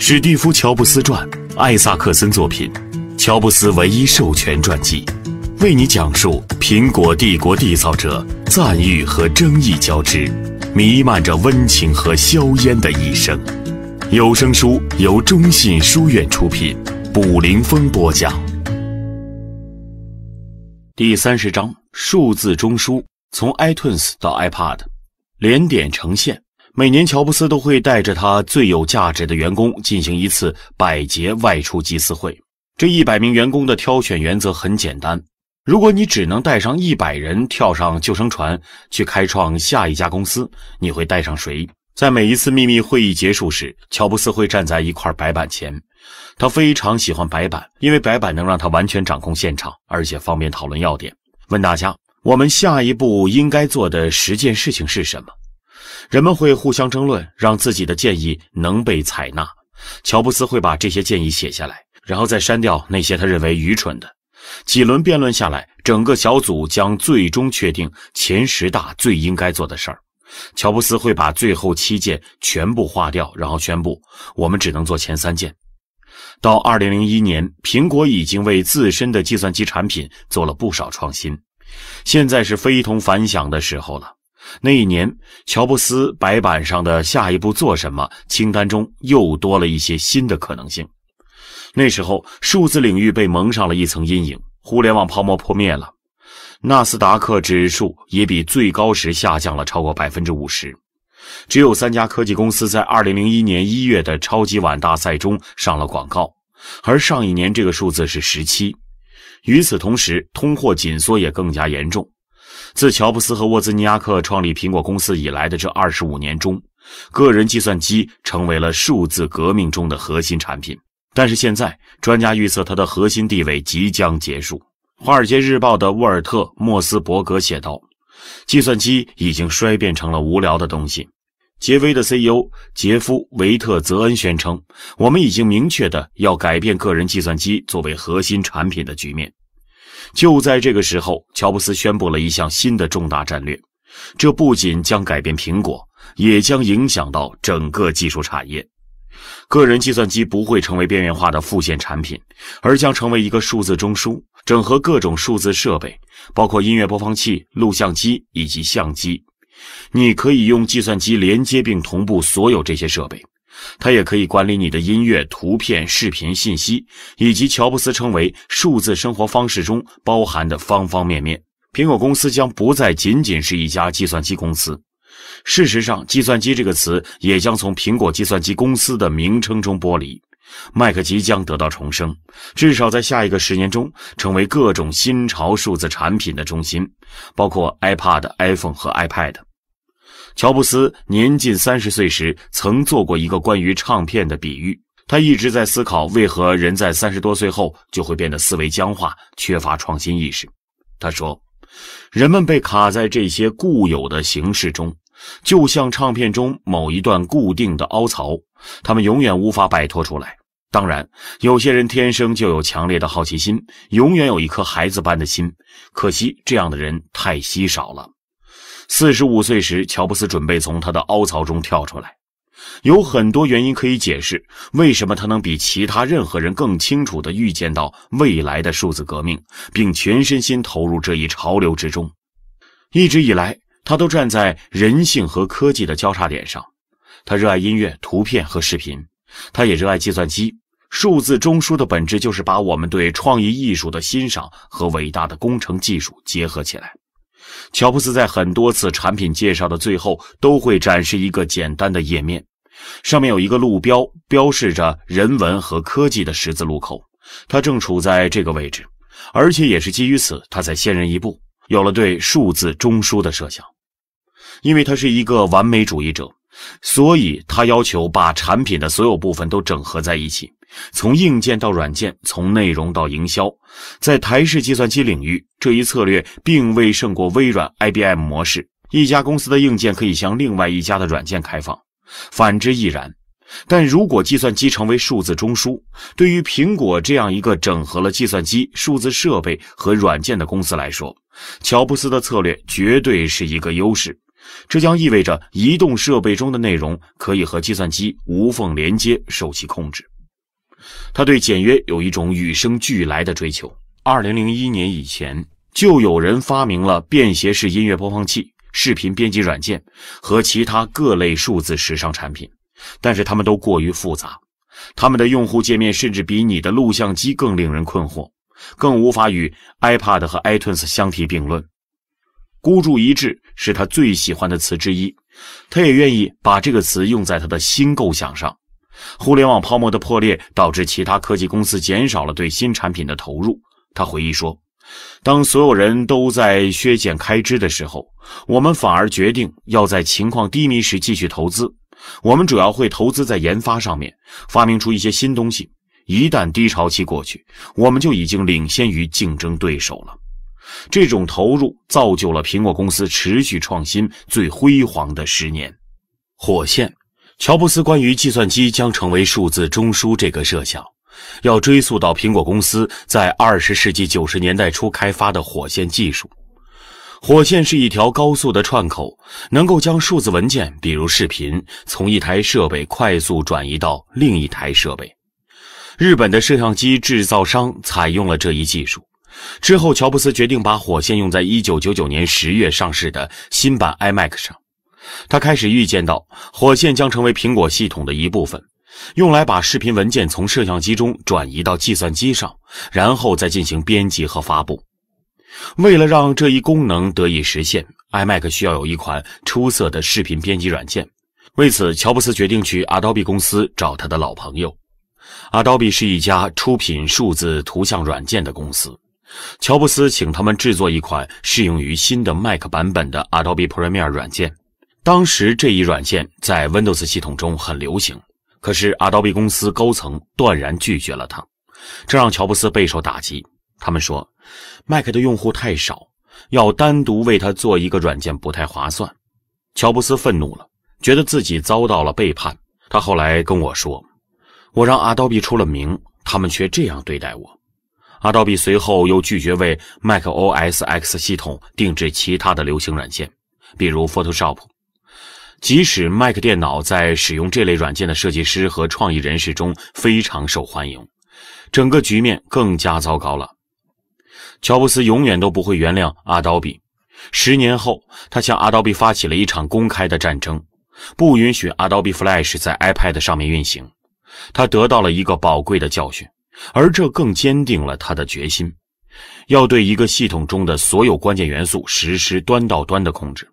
《史蒂夫·乔布斯传》，艾萨克森作品，乔布斯唯一授权传记，为你讲述苹果帝国缔造者，赞誉和争议交织，弥漫着温情和硝烟的一生。有声书由中信书院出品，卜林峰播讲。第三十章：数字中枢，从 iTunes 到 iPad，连点成线。每年，乔布斯都会带着他最有价值的员工进行一次百杰外出集思会。这一百名员工的挑选原则很简单：如果你只能带上一百人跳上救生船去开创下一家公司，你会带上谁？在每一次秘密会议结束时，乔布斯会站在一块白板前，他非常喜欢白板，因为白板能让他完全掌控现场，而且方便讨论要点。问大家：我们下一步应该做的十件事情是什么？人们会互相争论，让自己的建议能被采纳。乔布斯会把这些建议写下来，然后再删掉那些他认为愚蠢的。几轮辩论下来，整个小组将最终确定前十大最应该做的事儿。乔布斯会把最后七件全部划掉，然后宣布我们只能做前三件。到二零零一年，苹果已经为自身的计算机产品做了不少创新，现在是非同凡响的时候了。那一年，乔布斯白板上的下一步做什么清单中又多了一些新的可能性。那时候，数字领域被蒙上了一层阴影，互联网泡沫破灭了，纳斯达克指数也比最高时下降了超过百分之五十。只有三家科技公司在二零零一年一月的超级碗大赛中上了广告，而上一年这个数字是十七。与此同时，通货紧缩也更加严重。自乔布斯和沃兹尼亚克创立苹果公司以来的这二十五年中，个人计算机成为了数字革命中的核心产品。但是现在，专家预测它的核心地位即将结束。《华尔街日报》的沃尔特·莫斯伯格写道：“计算机已经衰变成了无聊的东西。”杰威的 CEO 杰夫·维特泽恩宣称：“我们已经明确的要改变个人计算机作为核心产品的局面。”就在这个时候，乔布斯宣布了一项新的重大战略，这不仅将改变苹果，也将影响到整个技术产业。个人计算机不会成为边缘化的副线产品，而将成为一个数字中枢，整合各种数字设备，包括音乐播放器、录像机以及相机。你可以用计算机连接并同步所有这些设备。它也可以管理你的音乐、图片、视频、信息，以及乔布斯称为“数字生活方式”中包含的方方面面。苹果公司将不再仅仅是一家计算机公司。事实上，“计算机”这个词也将从苹果计算机公司的名称中剥离。麦克即将得到重生，至少在下一个十年中，成为各种新潮数字产品的中心，包括 iPad、iPhone 和 iPad。乔布斯年近三十岁时，曾做过一个关于唱片的比喻。他一直在思考，为何人在三十多岁后就会变得思维僵化，缺乏创新意识。他说：“人们被卡在这些固有的形式中，就像唱片中某一段固定的凹槽，他们永远无法摆脱出来。当然，有些人天生就有强烈的好奇心，永远有一颗孩子般的心，可惜这样的人太稀少了。”四十五岁时，乔布斯准备从他的凹槽中跳出来。有很多原因可以解释为什么他能比其他任何人更清楚地预见到未来的数字革命，并全身心投入这一潮流之中。一直以来，他都站在人性和科技的交叉点上。他热爱音乐、图片和视频，他也热爱计算机。数字中枢的本质就是把我们对创意艺术的欣赏和伟大的工程技术结合起来。乔布斯在很多次产品介绍的最后，都会展示一个简单的页面，上面有一个路标，标示着人文和科技的十字路口，他正处在这个位置，而且也是基于此，他才先人一步，有了对数字中枢的设想。因为他是一个完美主义者，所以他要求把产品的所有部分都整合在一起。从硬件到软件，从内容到营销，在台式计算机领域，这一策略并未胜过微软、IBM 模式。一家公司的硬件可以向另外一家的软件开放，反之亦然。但如果计算机成为数字中枢，对于苹果这样一个整合了计算机、数字设备和软件的公司来说，乔布斯的策略绝对是一个优势。这将意味着移动设备中的内容可以和计算机无缝连接，受其控制。他对简约有一种与生俱来的追求。二零零一年以前，就有人发明了便携式音乐播放器、视频编辑软件和其他各类数字时尚产品，但是他们都过于复杂，他们的用户界面甚至比你的录像机更令人困惑，更无法与 iPad 和 iTunes 相提并论。孤注一掷是他最喜欢的词之一，他也愿意把这个词用在他的新构想上。互联网泡沫的破裂导致其他科技公司减少了对新产品的投入。他回忆说：“当所有人都在削减开支的时候，我们反而决定要在情况低迷时继续投资。我们主要会投资在研发上面，发明出一些新东西。一旦低潮期过去，我们就已经领先于竞争对手了。这种投入造就了苹果公司持续创新最辉煌的十年。”火线。乔布斯关于计算机将成为数字中枢这个设想，要追溯到苹果公司在二十世纪九十年代初开发的“火线”技术。火线是一条高速的串口，能够将数字文件，比如视频，从一台设备快速转移到另一台设备。日本的摄像机制造商采用了这一技术，之后，乔布斯决定把火线用在一九九九年十月上市的新版 iMac 上。他开始预见到，火线将成为苹果系统的一部分，用来把视频文件从摄像机中转移到计算机上，然后再进行编辑和发布。为了让这一功能得以实现，iMac 需要有一款出色的视频编辑软件。为此，乔布斯决定去 Adobe 公司找他的老朋友。Adobe 是一家出品数字图像软件的公司。乔布斯请他们制作一款适用于新的 Mac 版本的 Adobe Premiere 软件。当时这一软件在 Windows 系统中很流行，可是 Adobe 公司高层断然拒绝了它，这让乔布斯备受打击。他们说，Mac 的用户太少，要单独为它做一个软件不太划算。乔布斯愤怒了，觉得自己遭到了背叛。他后来跟我说：“我让 Adobe 出了名，他们却这样对待我。” Adobe 随后又拒绝为 MacOS X 系统定制其他的流行软件，比如 Photoshop。即使 Mac 电脑在使用这类软件的设计师和创意人士中非常受欢迎，整个局面更加糟糕了。乔布斯永远都不会原谅 Adobe。十年后，他向 Adobe 发起了一场公开的战争，不允许 Adobe Flash 在 iPad 上面运行。他得到了一个宝贵的教训，而这更坚定了他的决心，要对一个系统中的所有关键元素实施端到端的控制。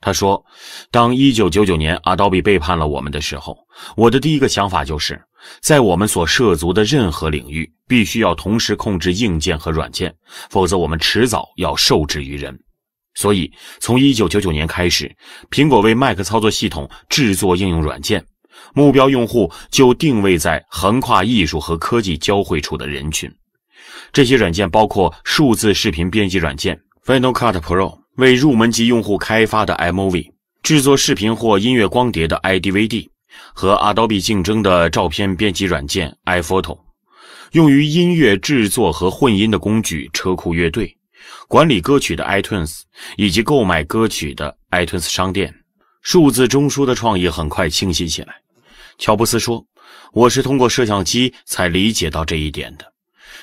他说：“当1999年 Adobe 背叛了我们的时候，我的第一个想法就是，在我们所涉足的任何领域，必须要同时控制硬件和软件，否则我们迟早要受制于人。所以，从1999年开始，苹果为 Mac 操作系统制作应用软件，目标用户就定位在横跨艺术和科技交汇处的人群。这些软件包括数字视频编辑软件 Final Cut Pro。”为入门级用户开发的 MOV，制作视频或音乐光碟的 iDVD，和 Adobe 竞争的照片编辑软件 iPhoto，用于音乐制作和混音的工具车库乐队，管理歌曲的 iTunes，以及购买歌曲的 iTunes 商店，数字中枢的创意很快清晰起来。乔布斯说：“我是通过摄像机才理解到这一点的。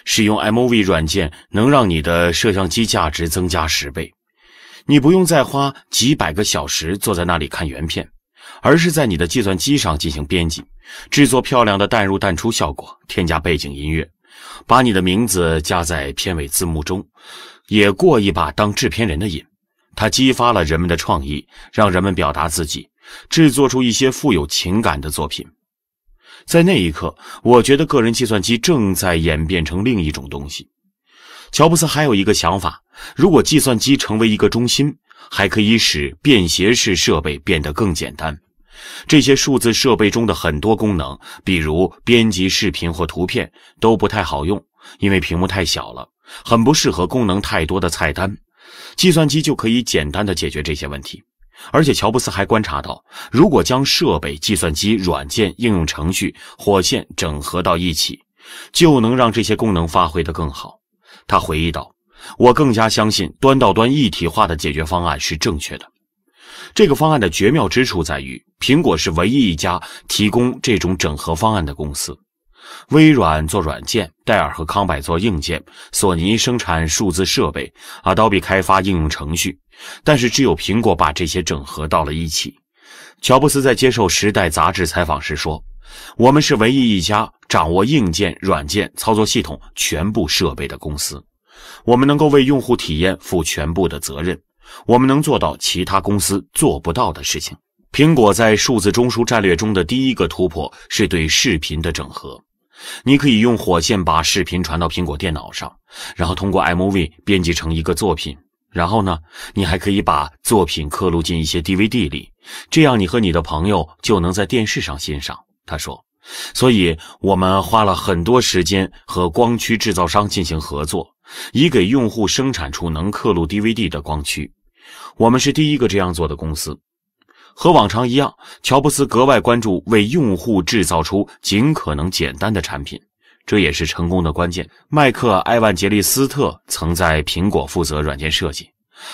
使用 MOV 软件能让你的摄像机价值增加十倍。”你不用再花几百个小时坐在那里看原片，而是在你的计算机上进行编辑，制作漂亮的淡入淡出效果，添加背景音乐，把你的名字加在片尾字幕中，也过一把当制片人的瘾。它激发了人们的创意，让人们表达自己，制作出一些富有情感的作品。在那一刻，我觉得个人计算机正在演变成另一种东西。乔布斯还有一个想法：如果计算机成为一个中心，还可以使便携式设备变得更简单。这些数字设备中的很多功能，比如编辑视频或图片，都不太好用，因为屏幕太小了，很不适合功能太多的菜单。计算机就可以简单的解决这些问题。而且，乔布斯还观察到，如果将设备、计算机、软件、应用程序、火线整合到一起，就能让这些功能发挥得更好。他回忆道：“我更加相信端到端一体化的解决方案是正确的。这个方案的绝妙之处在于，苹果是唯一一家提供这种整合方案的公司。微软做软件，戴尔和康柏做硬件，索尼生产数字设备，Adobe 开发应用程序，但是只有苹果把这些整合到了一起。”乔布斯在接受《时代》杂志采访时说。我们是唯一一家掌握硬件、软件、操作系统全部设备的公司。我们能够为用户体验负全部的责任。我们能做到其他公司做不到的事情。苹果在数字中枢战略中的第一个突破是对视频的整合。你可以用火线把视频传到苹果电脑上，然后通过 iMovie 编辑成一个作品。然后呢，你还可以把作品刻录进一些 DVD 里，这样你和你的朋友就能在电视上欣赏。他说：“所以我们花了很多时间和光驱制造商进行合作，以给用户生产出能刻录 DVD 的光驱。我们是第一个这样做的公司。和往常一样，乔布斯格外关注为用户制造出尽可能简单的产品，这也是成功的关键。”麦克·埃万杰利斯特曾在苹果负责软件设计，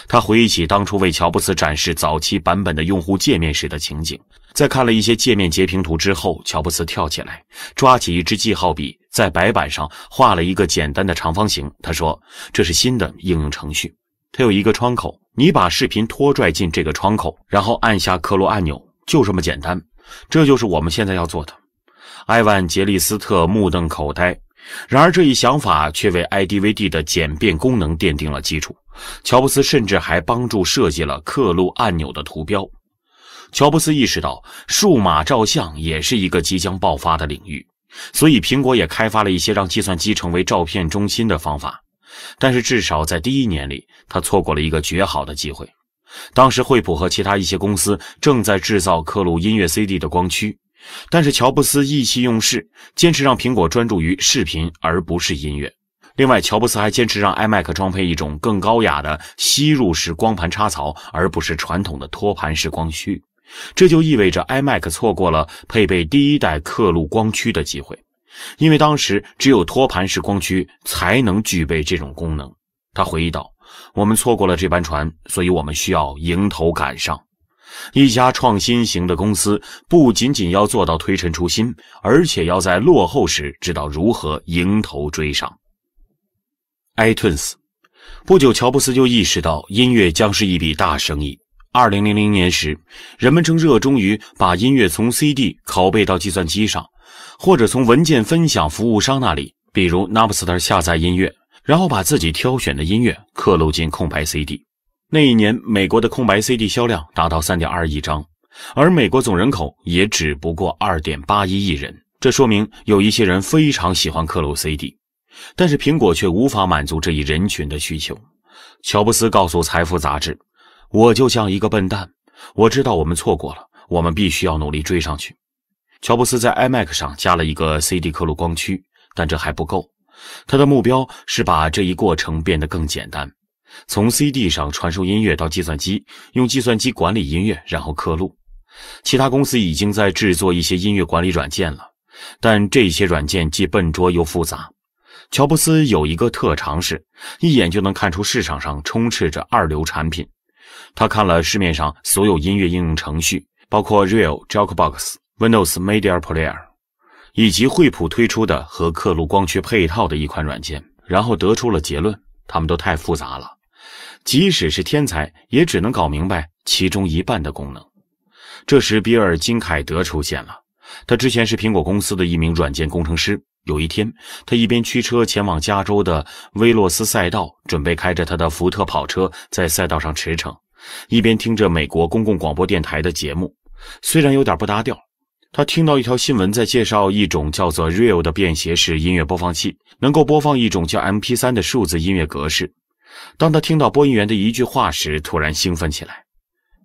他回忆起当初为乔布斯展示早期版本的用户界面时的情景。在看了一些界面截屏图之后，乔布斯跳起来，抓起一支记号笔，在白板上画了一个简单的长方形。他说：“这是新的应用程序，它有一个窗口，你把视频拖拽进这个窗口，然后按下刻录按钮，就这么简单。这就是我们现在要做的。”埃万·杰利斯特目瞪口呆。然而，这一想法却为 iDVD 的简便功能奠定了基础。乔布斯甚至还帮助设计了刻录按钮的图标。乔布斯意识到数码照相也是一个即将爆发的领域，所以苹果也开发了一些让计算机成为照片中心的方法。但是，至少在第一年里，他错过了一个绝好的机会。当时，惠普和其他一些公司正在制造刻录音乐 CD 的光驱，但是乔布斯意气用事，坚持让苹果专注于视频而不是音乐。另外，乔布斯还坚持让 iMac 装配一种更高雅的吸入式光盘插槽，而不是传统的托盘式光驱。这就意味着 iMac 错过了配备第一代刻录光驱的机会，因为当时只有托盘式光驱才能具备这种功能。他回忆道：“我们错过了这班船，所以我们需要迎头赶上。一家创新型的公司不仅仅要做到推陈出新，而且要在落后时知道如何迎头追上。” iTunes 不久，乔布斯就意识到音乐将是一笔大生意。二零零零年时，人们正热衷于把音乐从 CD 拷贝到计算机上，或者从文件分享服务商那里，比如 Napster 下载音乐，然后把自己挑选的音乐刻录进空白 CD。那一年，美国的空白 CD 销量达到三点二亿张，而美国总人口也只不过二点八一亿人。这说明有一些人非常喜欢刻录 CD，但是苹果却无法满足这一人群的需求。乔布斯告诉《财富》杂志。我就像一个笨蛋，我知道我们错过了，我们必须要努力追上去。乔布斯在 iMac 上加了一个 CD 刻录光驱，但这还不够。他的目标是把这一过程变得更简单，从 CD 上传输音乐到计算机，用计算机管理音乐，然后刻录。其他公司已经在制作一些音乐管理软件了，但这些软件既笨拙又复杂。乔布斯有一个特长是，一眼就能看出市场上充斥着二流产品。他看了市面上所有音乐应用程序，包括 Real Jukebox、Windows Media Player，以及惠普推出的和刻录光驱配套的一款软件，然后得出了结论：他们都太复杂了，即使是天才也只能搞明白其中一半的功能。这时，比尔·金凯德出现了。他之前是苹果公司的一名软件工程师。有一天，他一边驱车前往加州的威洛斯赛道，准备开着他的福特跑车在赛道上驰骋。一边听着美国公共广播电台的节目，虽然有点不搭调，他听到一条新闻在介绍一种叫做 Real 的便携式音乐播放器，能够播放一种叫 MP3 的数字音乐格式。当他听到播音员的一句话时，突然兴奋起来。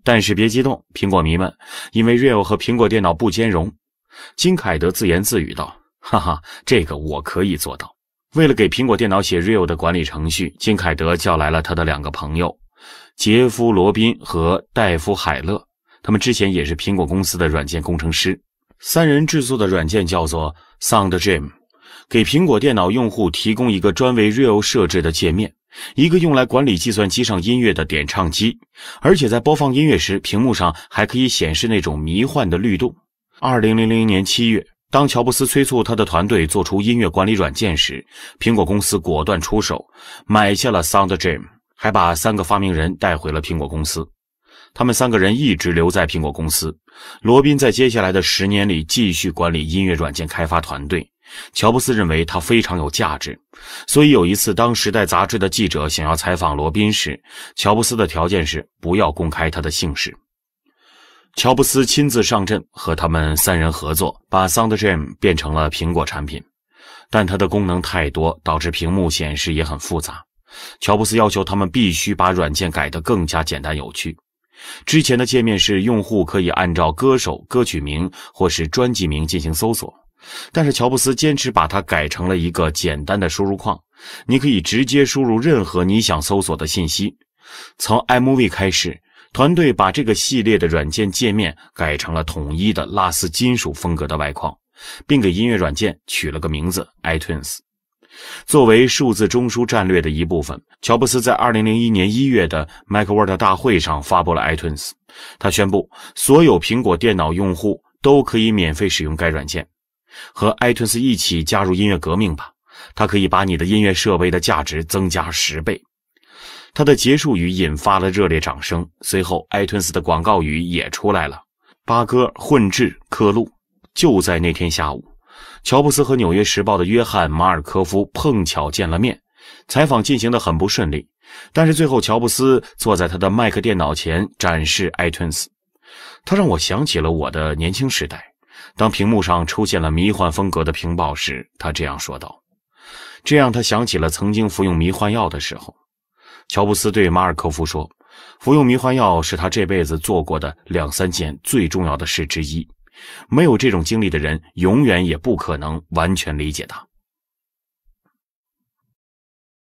但是别激动，苹果迷们，因为 Real 和苹果电脑不兼容。金凯德自言自语道：“哈哈，这个我可以做到。”为了给苹果电脑写 Real 的管理程序，金凯德叫来了他的两个朋友。杰夫·罗宾和戴夫·海勒，他们之前也是苹果公司的软件工程师。三人制作的软件叫做 SoundJam，给苹果电脑用户提供一个专为 Real 设置的界面，一个用来管理计算机上音乐的点唱机，而且在播放音乐时，屏幕上还可以显示那种迷幻的律动。二零零零年七月，当乔布斯催促他的团队做出音乐管理软件时，苹果公司果断出手，买下了 SoundJam。还把三个发明人带回了苹果公司，他们三个人一直留在苹果公司。罗宾在接下来的十年里继续管理音乐软件开发团队。乔布斯认为他非常有价值，所以有一次当《时代》杂志的记者想要采访罗宾时，乔布斯的条件是不要公开他的姓氏。乔布斯亲自上阵和他们三人合作，把 SoundJam 变成了苹果产品，但它的功能太多，导致屏幕显示也很复杂。乔布斯要求他们必须把软件改得更加简单有趣。之前的界面是用户可以按照歌手、歌曲名或是专辑名进行搜索，但是乔布斯坚持把它改成了一个简单的输入框，你可以直接输入任何你想搜索的信息。从 MV 开始，团队把这个系列的软件界面改成了统一的拉丝金属风格的外框，并给音乐软件取了个名字 iTunes。作为数字中枢战略的一部分，乔布斯在2001年1月的 MacWorld 大会上发布了 iTunes。他宣布，所有苹果电脑用户都可以免费使用该软件。和 iTunes 一起加入音乐革命吧！它可以把你的音乐设备的价值增加十倍。他的结束语引发了热烈掌声。随后，iTunes 的广告语也出来了：“八哥混制刻录。”就在那天下午。乔布斯和《纽约时报》的约翰·马尔科夫碰巧见了面，采访进行的很不顺利，但是最后乔布斯坐在他的麦克电脑前展示 iTunes，他让我想起了我的年轻时代。当屏幕上出现了迷幻风格的屏保时，他这样说道，这让他想起了曾经服用迷幻药的时候。乔布斯对马尔科夫说：“服用迷幻药是他这辈子做过的两三件最重要的事之一。”没有这种经历的人，永远也不可能完全理解他。